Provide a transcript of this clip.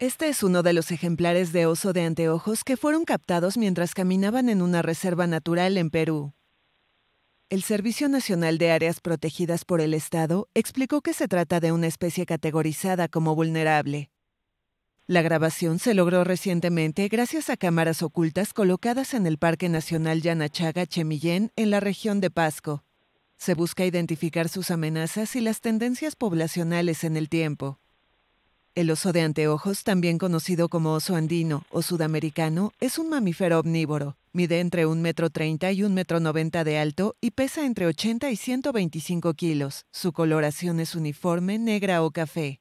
Este es uno de los ejemplares de oso de anteojos que fueron captados mientras caminaban en una reserva natural en Perú. El Servicio Nacional de Áreas Protegidas por el Estado explicó que se trata de una especie categorizada como vulnerable. La grabación se logró recientemente gracias a cámaras ocultas colocadas en el Parque Nacional Yanachaga Chemillén en la región de Pasco. Se busca identificar sus amenazas y las tendencias poblacionales en el tiempo. El oso de anteojos, también conocido como oso andino o sudamericano, es un mamífero omnívoro. Mide entre 1,30 y 1,90 m de alto y pesa entre 80 y 125 kilos. Su coloración es uniforme, negra o café.